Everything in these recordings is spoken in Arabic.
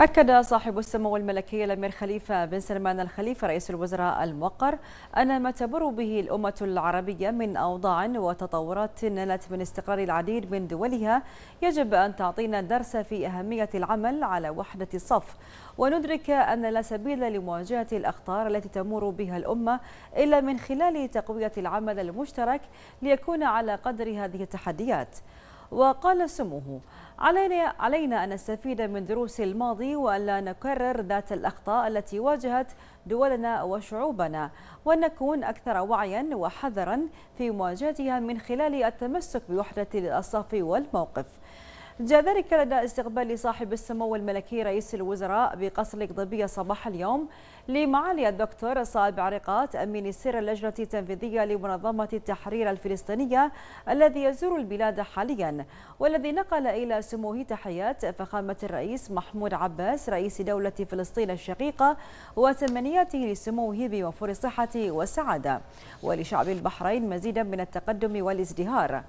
أكد صاحب السمو الملكي الأمير خليفة بن سلمان الخليفة رئيس الوزراء الموقر أن ما تمر به الأمة العربية من أوضاع وتطورات نالت من استقرار العديد من دولها يجب أن تعطينا درس في أهمية العمل على وحدة الصف وندرك أن لا سبيل لمواجهة الأخطار التي تمر بها الأمة إلا من خلال تقوية العمل المشترك ليكون على قدر هذه التحديات وقال سموه علينا علينا أن نستفيد من دروس الماضي وألا نكرر ذات الأخطاء التي واجهت دولنا وشعوبنا وأن نكون أكثر وعيا وحذرا في مواجهتها من خلال التمسك بوحدة الصف والموقف جاء ذلك لدى استقبال صاحب السمو الملكي رئيس الوزراء بقصر القضبية صباح اليوم لمعالي الدكتور صائب عريقات أمين سر اللجنة التنفيذية لمنظمة التحرير الفلسطينية الذي يزور البلاد حاليا والذي نقل إلى سموه تحيات فخامة الرئيس محمود عباس رئيس دولة فلسطين الشقيقة وتمنياته لسموه بوفور الصحة والسعادة ولشعب البحرين مزيدا من التقدم والازدهار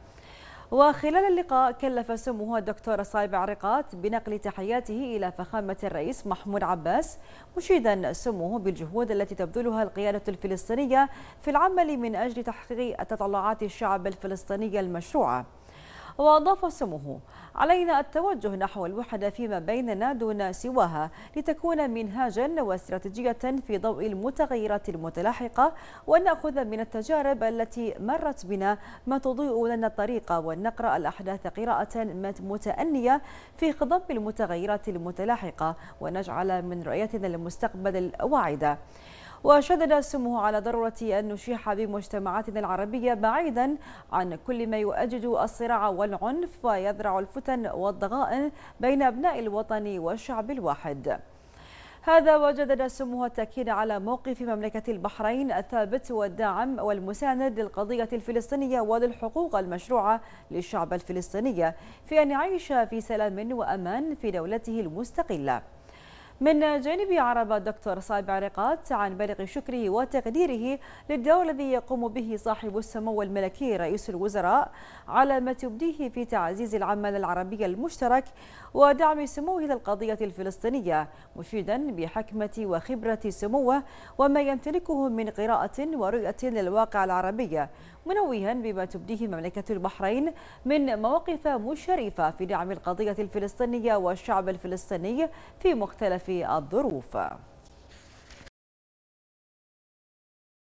وخلال اللقاء كلف سموه الدكتور صايب عرقات بنقل تحياته إلى فخامة الرئيس محمود عباس مشيدا سموه بالجهود التي تبذلها القيادة الفلسطينية في العمل من أجل تحقيق تطلعات الشعب الفلسطيني المشروعة وأضاف سموه علينا التوجه نحو الوحدة فيما بيننا دون سواها لتكون منهاجا واستراتيجية في ضوء المتغيرات المتلاحقة وأن نأخذ من التجارب التي مرت بنا ما تضيء لنا الطريق ونقرأ الأحداث قراءة متأنية في خضم المتغيرات المتلاحقة ونجعل من رؤيتنا المستقبل الواعدة وشدد سمه على ضرورة أن نشيح بمجتمعاتنا العربية بعيدا عن كل ما يؤجج الصراع والعنف ويذرع الفتن والضغائن بين أبناء الوطن والشعب الواحد هذا وجدد سموه التأكيد على موقف مملكة البحرين الثابت والداعم والمساند للقضية الفلسطينية وللحقوق المشروعة للشعب الفلسطيني في أن يعيش في سلام وأمان في دولته المستقلة من جانب عرب الدكتور صايب عريقات عن بالغ شكره وتقديره للدور الذي يقوم به صاحب السمو الملكي رئيس الوزراء على ما تبديه في تعزيز العمل العربي المشترك ودعم سموه للقضية الفلسطينية مشيدا بحكمة وخبرة سموه وما يمتلكه من قراءة ورؤية للواقع العربي منوها بما تبديه مملكة البحرين من مواقف مشرفة في دعم القضية الفلسطينية والشعب الفلسطيني في مختلف في الظروف